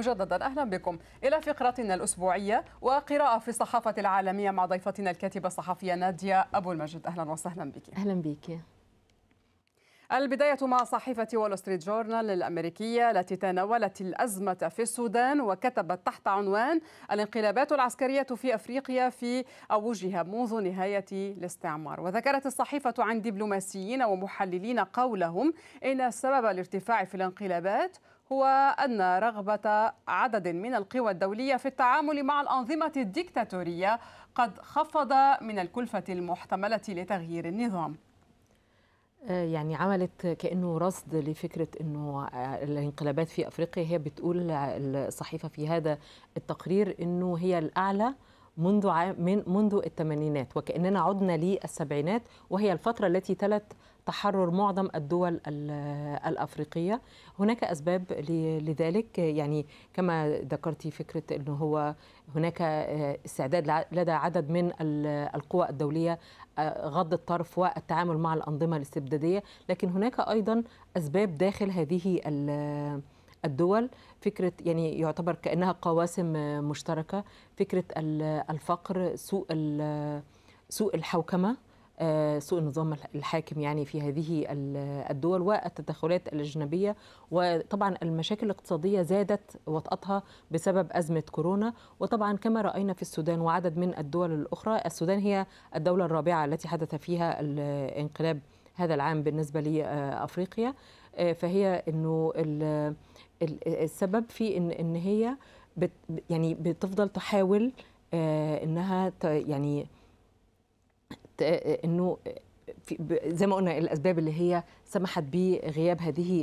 مجددا أهلا بكم إلى فقرتنا الأسبوعية وقراءة في الصحافة العالمية مع ضيفتنا الكاتبة الصحفية نادية أبو المجد أهلا وسهلا بك أهلا بك البداية مع صحيفة وول ستريت جورنال الأمريكية التي تناولت الأزمة في السودان وكتبت تحت عنوان الانقلابات العسكرية في أفريقيا في أوجها منذ نهاية الاستعمار وذكرت الصحيفة عن دبلوماسيين ومحللين قولهم إن سبب الارتفاع في الانقلابات هو أن رغبة عدد من القوى الدولية في التعامل مع الأنظمة الديكتاتورية قد خفض من الكلفة المحتملة لتغيير النظام آه، يعني عملت كانه رصد لفكره انه آه، الانقلابات في افريقيا هي بتقول آه، الصحيفه في هذا التقرير انه هي الاعلى منذ عام من منذ الثمانينات وكاننا عدنا للسبعينات وهي الفتره التي تلت تحرر معظم الدول الافريقيه هناك اسباب لذلك يعني كما ذكرتي فكره انه هو هناك آه، استعداد لدى عدد من القوى الدوليه آه، غض الطرف والتعامل مع الانظمه الاستبداديه لكن هناك ايضا اسباب داخل هذه الدول فكره يعني يعتبر كانها قواسم آه، مشتركه فكره الفقر سوء سوء الحوكمه آه، سوء النظام الحاكم يعني في هذه الدول والتدخلات الأجنبية وطبعا المشاكل الاقتصادية زادت وطأتها بسبب أزمة كورونا وطبعا كما رأينا في السودان وعدد من الدول الأخرى السودان هي الدولة الرابعة التي حدث فيها الانقلاب هذا العام بالنسبة لأفريقيا آه، فهي أنه السبب في ان ان هي بت يعني بتفضل تحاول آه، انها يعني آه، آه، انه آه، زي ما قلنا الاسباب اللي هي سمحت بغياب هذه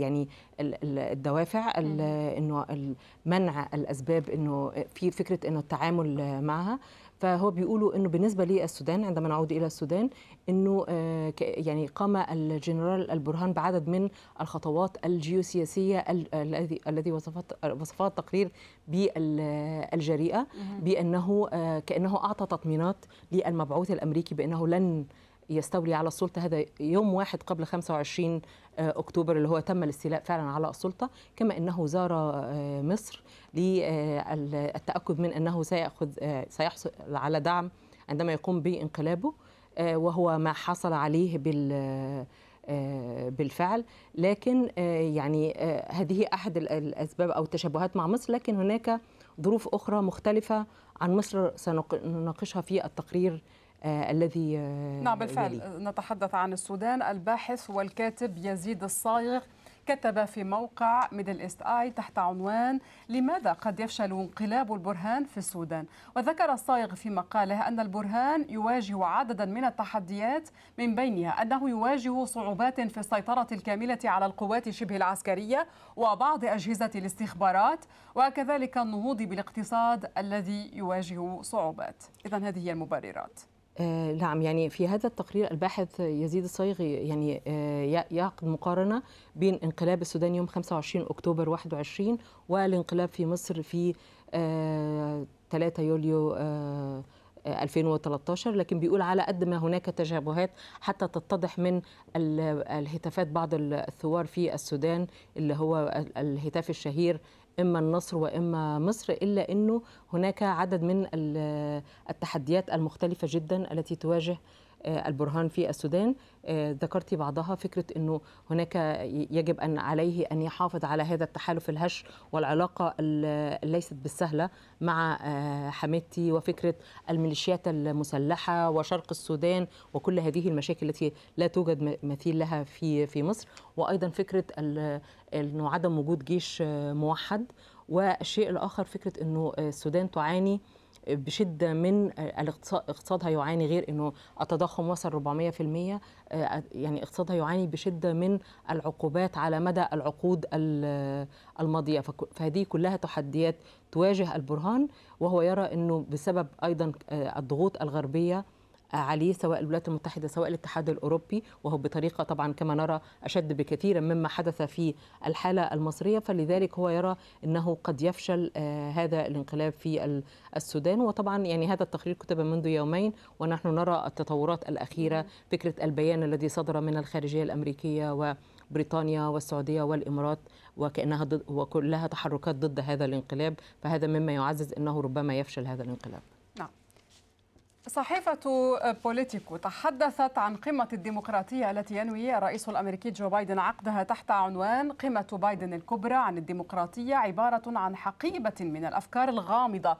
يعني الدوافع انه منع الاسباب انه في فكره انه التعامل معها فهو بيقولوا انه بالنسبه للسودان عندما نعود الى السودان انه آه، يعني قام الجنرال البرهان بعدد من الخطوات الجيوسياسيه الذي الذي وصفها التقرير بالجريئه بانه آه، كانه اعطى تطمينات للمبعوث الامريكي بانه لن يستولي على السلطة هذا يوم واحد قبل 25 آه، أكتوبر اللي هو تم الاستيلاء فعلا على السلطة كما أنه زار مصر للتأكد من أنه سيأخذ سيحصل على دعم عندما يقوم بانقلابه آه، وهو ما حصل عليه بال آه، بالفعل لكن آه، يعني هذه احد الاسباب او التشابهات مع مصر لكن هناك ظروف اخرى مختلفه عن مصر سنناقشها في التقرير الذي نعم بالفعل يلي. نتحدث عن السودان الباحث والكاتب يزيد الصايغ كتب في موقع ميدل إيست آي تحت عنوان لماذا قد يفشل انقلاب البرهان في السودان وذكر الصايغ في مقاله أن البرهان يواجه عددا من التحديات من بينها أنه يواجه صعوبات في السيطرة الكاملة على القوات شبه العسكرية وبعض أجهزة الاستخبارات وكذلك النهوض بالاقتصاد الذي يواجه صعوبات إذا هذه هي المبررات آه، نعم يعني في هذا التقرير الباحث يزيد الصيغي يعني آه، يعقد مقارنه بين انقلاب السودان يوم 25 اكتوبر 21 والانقلاب في مصر في 3 آه، يوليو 2013 لكن بيقول على قد ما هناك تشابهات حتى تتضح من الهتافات بعض الثوار في السودان اللي هو الهتاف الشهير اما النصر واما مصر الا انه هناك عدد من التحديات المختلفه جدا التي تواجه آه، البرهان في السودان آه، ذكرتي بعضها فكرة أنه هناك يجب أن عليه أن يحافظ على هذا التحالف الهش والعلاقة ليست بالسهلة مع آه، حميدتي وفكرة الميليشيات المسلحة وشرق السودان وكل هذه المشاكل التي لا توجد مثيل لها في في مصر وأيضا فكرة أنه عدم وجود جيش موحد والشيء الآخر فكرة أنه السودان تعاني بشده من الاقتصاد اقتصادها يعاني غير انه التضخم وصل 400% آه، يعني اقتصادها يعاني بشده من العقوبات على مدى العقود الماضيه فهذه كلها تحديات تواجه البرهان وهو يرى انه بسبب ايضا آه، الضغوط الغربيه عليه سواء الولايات المتحدة سواء الاتحاد الأوروبي وهو بطريقة طبعا كما نرى أشد بكثير مما حدث في الحالة المصرية فلذلك هو يرى أنه قد يفشل آه، هذا الانقلاب في السودان وطبعا يعني هذا التقرير كتب منذ يومين ونحن نرى التطورات الأخيرة فكرة البيان الذي صدر من الخارجية الأمريكية و بريطانيا والسعوديه والامارات وكانها ضد وكلها تحركات ضد هذا الانقلاب فهذا مما يعزز انه ربما يفشل هذا الانقلاب نعم صحيفة بوليتيكو تحدثت عن قمة الديمقراطية التي ينوي الرئيس الأمريكي جو بايدن عقدها تحت عنوان قمة بايدن الكبرى عن الديمقراطية عبارة عن حقيبة من الأفكار الغامضة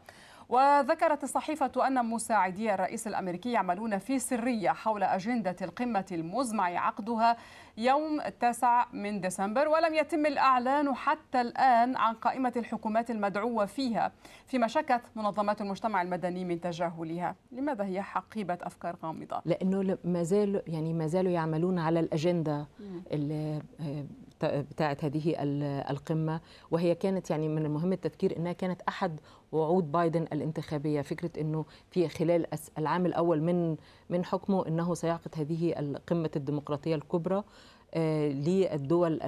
وذكرت الصحيفة أن مساعدي الرئيس الأمريكي يعملون في سرية حول أجندة القمة المزمع عقدها يوم 9 من ديسمبر ولم يتم الإعلان حتى الآن عن قائمة الحكومات المدعوة فيها فيما شكت منظمات المجتمع المدني من تجاهلها لماذا هي حقيبة أفكار غامضة؟ لأنه ما زالوا يعني ما زالوا يعملون على الأجندة بتاعه هذه القمه وهي كانت يعني من المهم التذكير انها كانت احد وعود بايدن الانتخابيه فكره انه في خلال العام الاول من من حكمه انه سيعقد هذه القمه الديمقراطيه الكبرى آه، للدول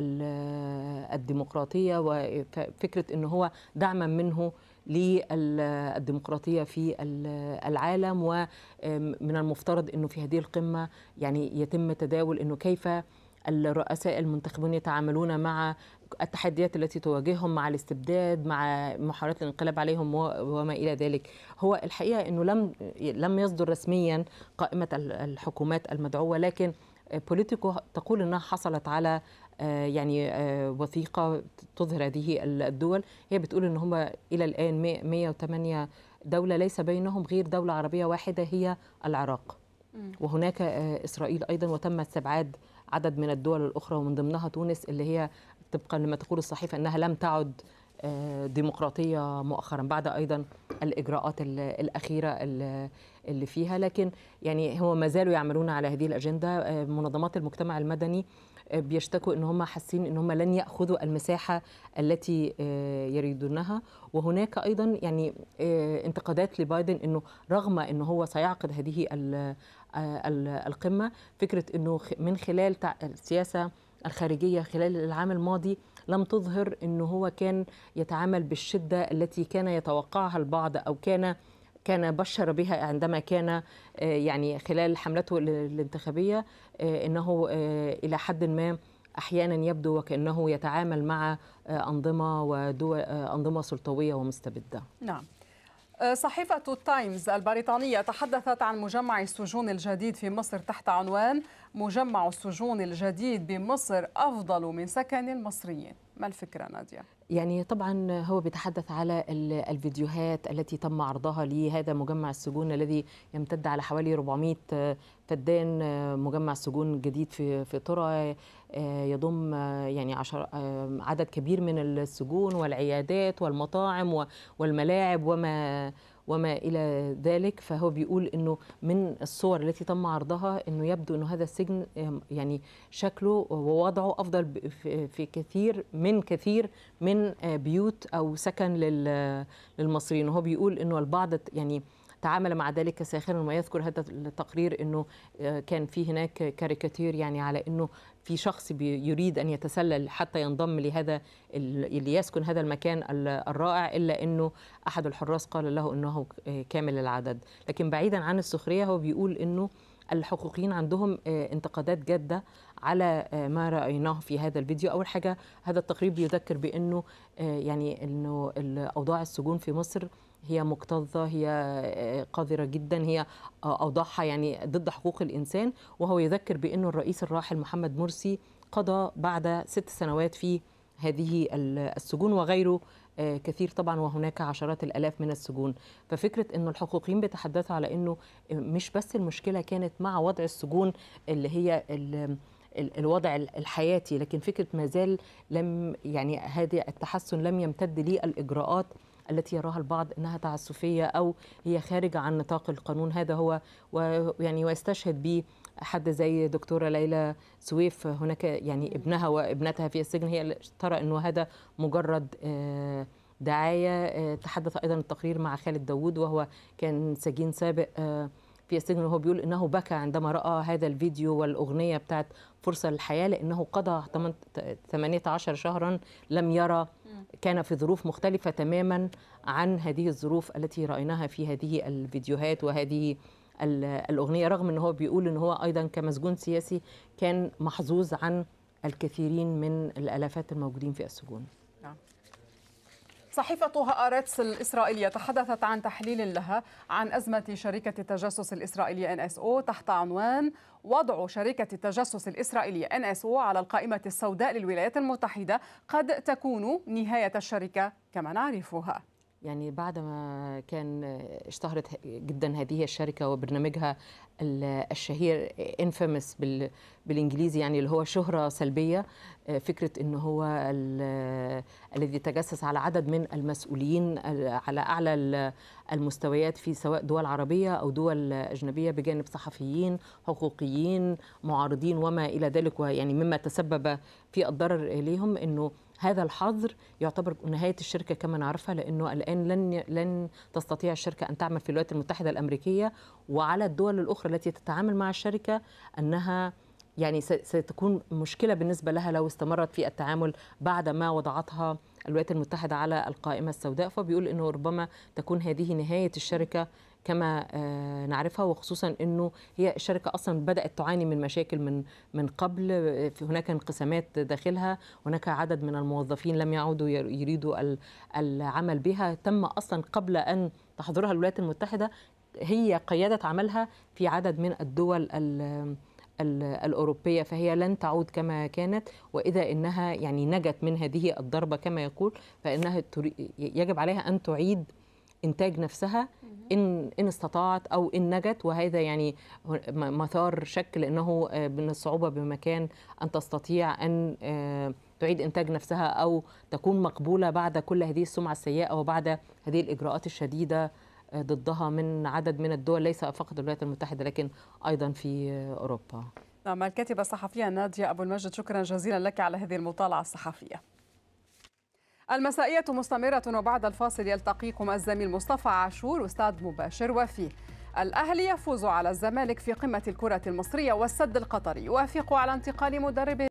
الديمقراطيه وفكره انه هو دعما منه للديمقراطيه في العالم ومن المفترض انه في هذه القمه يعني يتم تداول انه كيف الرؤساء المنتخبون يتعاملون مع التحديات التي تواجههم مع الاستبداد مع محاولات الانقلاب عليهم وما الى ذلك هو الحقيقه انه لم لم يصدر رسميا قائمه الحكومات المدعوه لكن بوليتيكو تقول انها حصلت على آه، يعني آه، وثيقه تظهر هذه الدول هي بتقول ان هم الى الان 108 دوله ليس بينهم غير دوله عربيه واحده هي العراق وهناك آه، اسرائيل ايضا وتم استبعاد عدد من الدول الأخرى ومن ضمنها تونس اللي هي طبقا لما تقول الصحيفة أنها لم تعد آه، ديمقراطية مؤخرا بعد أيضا الإجراءات الأخيرة اللي فيها لكن يعني هو ما زالوا يعملون على هذه الأجندة آه، منظمات المجتمع المدني آه، بيشتكوا ان هم حاسين ان هم لن ياخذوا المساحه التي يريدونها وهناك ايضا يعني انتقادات لبايدن انه رغم ان هو سيعقد هذه آه، القمه فكره انه من خلال السياسه الخارجيه خلال العام الماضي لم تظهر انه هو كان يتعامل بالشده التي كان يتوقعها البعض او كان كان بشر بها عندما كان آه، يعني خلال حملته الانتخابيه آه، انه الى حد ما احيانا يبدو وكانه يتعامل مع انظمه ودول انظمه سلطويه ومستبده. نعم. صحيفة التايمز البريطانية تحدثت عن مجمع السجون الجديد في مصر تحت عنوان مجمع السجون الجديد بمصر أفضل من سكن المصريين ما الفكرة نادية؟ يعني طبعا هو بيتحدث على الفيديوهات التي تم عرضها لهذا مجمع السجون الذي يمتد على حوالي 400 فدان مجمع سجون جديد في في طرة آه، يضم آه، يعني عشر آه، عدد كبير من السجون والعيادات والمطاعم والملاعب وما وما إلى ذلك فهو بيقول أنه من الصور التي تم عرضها أنه يبدو أنه هذا السجن يعني شكله ووضعه أفضل في كثير من كثير من آه، بيوت أو سكن للمصريين وهو بيقول أنه البعض يعني تعامل مع ذلك ساخرا ويذكر هذا التقرير انه آه، كان في هناك كاريكاتير يعني على انه في شخص يريد ان يتسلل حتى ينضم لهذا اللي يسكن هذا المكان الرائع الا انه احد الحراس قال له انه آه، كامل العدد لكن بعيدا عن السخريه هو بيقول انه الحقوقيين عندهم آه، انتقادات جاده على آه، ما رايناه في هذا الفيديو اول حاجه هذا التقرير بيذكر بانه آه، يعني انه اوضاع السجون في مصر هي مكتظة هي قذرة جدا هي أوضاعها يعني ضد حقوق الإنسان وهو يذكر بأنه الرئيس الراحل محمد مرسي قضى بعد ست سنوات في هذه السجون وغيره آه، كثير طبعا وهناك عشرات الالاف من السجون ففكره انه الحقوقيين بيتحدثوا على انه مش بس المشكله كانت مع وضع السجون اللي هي الوضع الحياتي لكن فكره ما زال لم يعني هذا التحسن لم يمتد للاجراءات الاجراءات التي يراها البعض انها تعسفيه او هي خارجه عن نطاق القانون هذا هو ويعني ويستشهد به حد زي دكتوره ليلى سويف هناك يعني ابنها وابنتها في السجن هي ترى انه هذا مجرد آه، دعايه آه، تحدث ايضا التقرير مع خالد داوود وهو كان سجين سابق آه، في السجن وهو بيقول انه بكى عندما راى هذا الفيديو والاغنيه بتاعت فرصه للحياه لانه قضى 18 شهرا لم يرى كان في ظروف مختلفه تماما عن هذه الظروف التي رايناها في هذه الفيديوهات وهذه الاغنيه رغم ان هو بيقول ان هو ايضا كمسجون سياسي كان محظوظ عن الكثيرين من الالافات الموجودين في السجون نعم. صحيفة هآرتس الإسرائيلية تحدثت عن تحليل لها عن أزمة شركة التجسس الإسرائيلية NSO تحت عنوان وضع شركة التجسس الإسرائيلية NSO على القائمة السوداء للولايات المتحدة قد تكون نهاية الشركة كما نعرفها يعني بعد ما كان اشتهرت جدا هذه الشركه وبرنامجها الشهير انفيمس بالانجليزي يعني اللي هو شهره سلبيه آه، فكره ان هو الذي تجسس على عدد من المسؤولين على اعلى المستويات في سواء دول عربيه او دول اجنبيه بجانب صحفيين حقوقيين معارضين وما الى ذلك ويعني مما تسبب في الضرر اليهم انه هذا الحظر يعتبر نهايه الشركه كما نعرفها لانه الان لن لن تستطيع الشركه ان تعمل في الولايات المتحده الامريكيه وعلى الدول الاخرى التي تتعامل مع الشركه انها يعني ستكون مشكله بالنسبه لها لو استمرت في التعامل بعد ما وضعتها الولايات المتحده على القائمه السوداء فبيقول انه ربما تكون هذه نهايه الشركه كما آه، نعرفها وخصوصا انه هي الشركه اصلا بدات تعاني من مشاكل من من قبل هناك انقسامات داخلها هناك عدد من الموظفين لم يعودوا يريدوا العمل بها تم اصلا قبل ان تحضرها الولايات المتحده هي قيادت عملها في عدد من الدول الأوروبية فهي لن تعود كما كانت وإذا إنها يعني نجت من هذه الضربة كما يقول فإنها يجب عليها أن تعيد انتاج نفسها ان ان استطاعت او ان نجت وهذا يعني مثار شك لانه آه، من الصعوبه بمكان ان تستطيع ان آه، تعيد انتاج نفسها او تكون مقبوله بعد كل هذه السمعه السيئه وبعد هذه الاجراءات الشديده آه، ضدها من عدد من الدول ليس فقط الولايات المتحده لكن ايضا في اوروبا. نعم الكاتبه الصحفيه ناديه ابو المجد شكرا جزيلا لك على هذه المطالعه الصحفيه. المسائية مستمرة وبعد الفاصل يلتقيكم الزميل مصطفى عاشور أستاذ مباشر وفي الأهلي يفوز على الزمالك في قمة الكرة المصرية والسد القطري يوافق على انتقال مدربه